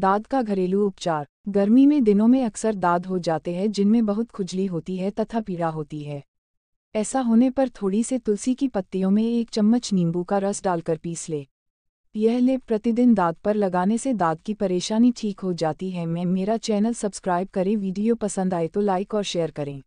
दाद का घरेलू उपचार गर्मी में दिनों में अक्सर दाद हो जाते हैं जिनमें बहुत खुजली होती है तथा पीड़ा होती है ऐसा होने पर थोड़ी से तुलसी की पत्तियों में एक चम्मच नींबू का रस डालकर पीस ले यह लेप प्रतिदिन दाद पर लगाने से दाद की परेशानी ठीक हो जाती है मैं मेरा चैनल सब्सक्राइब करें वीडियो पसंद आए तो लाइक और शेयर करें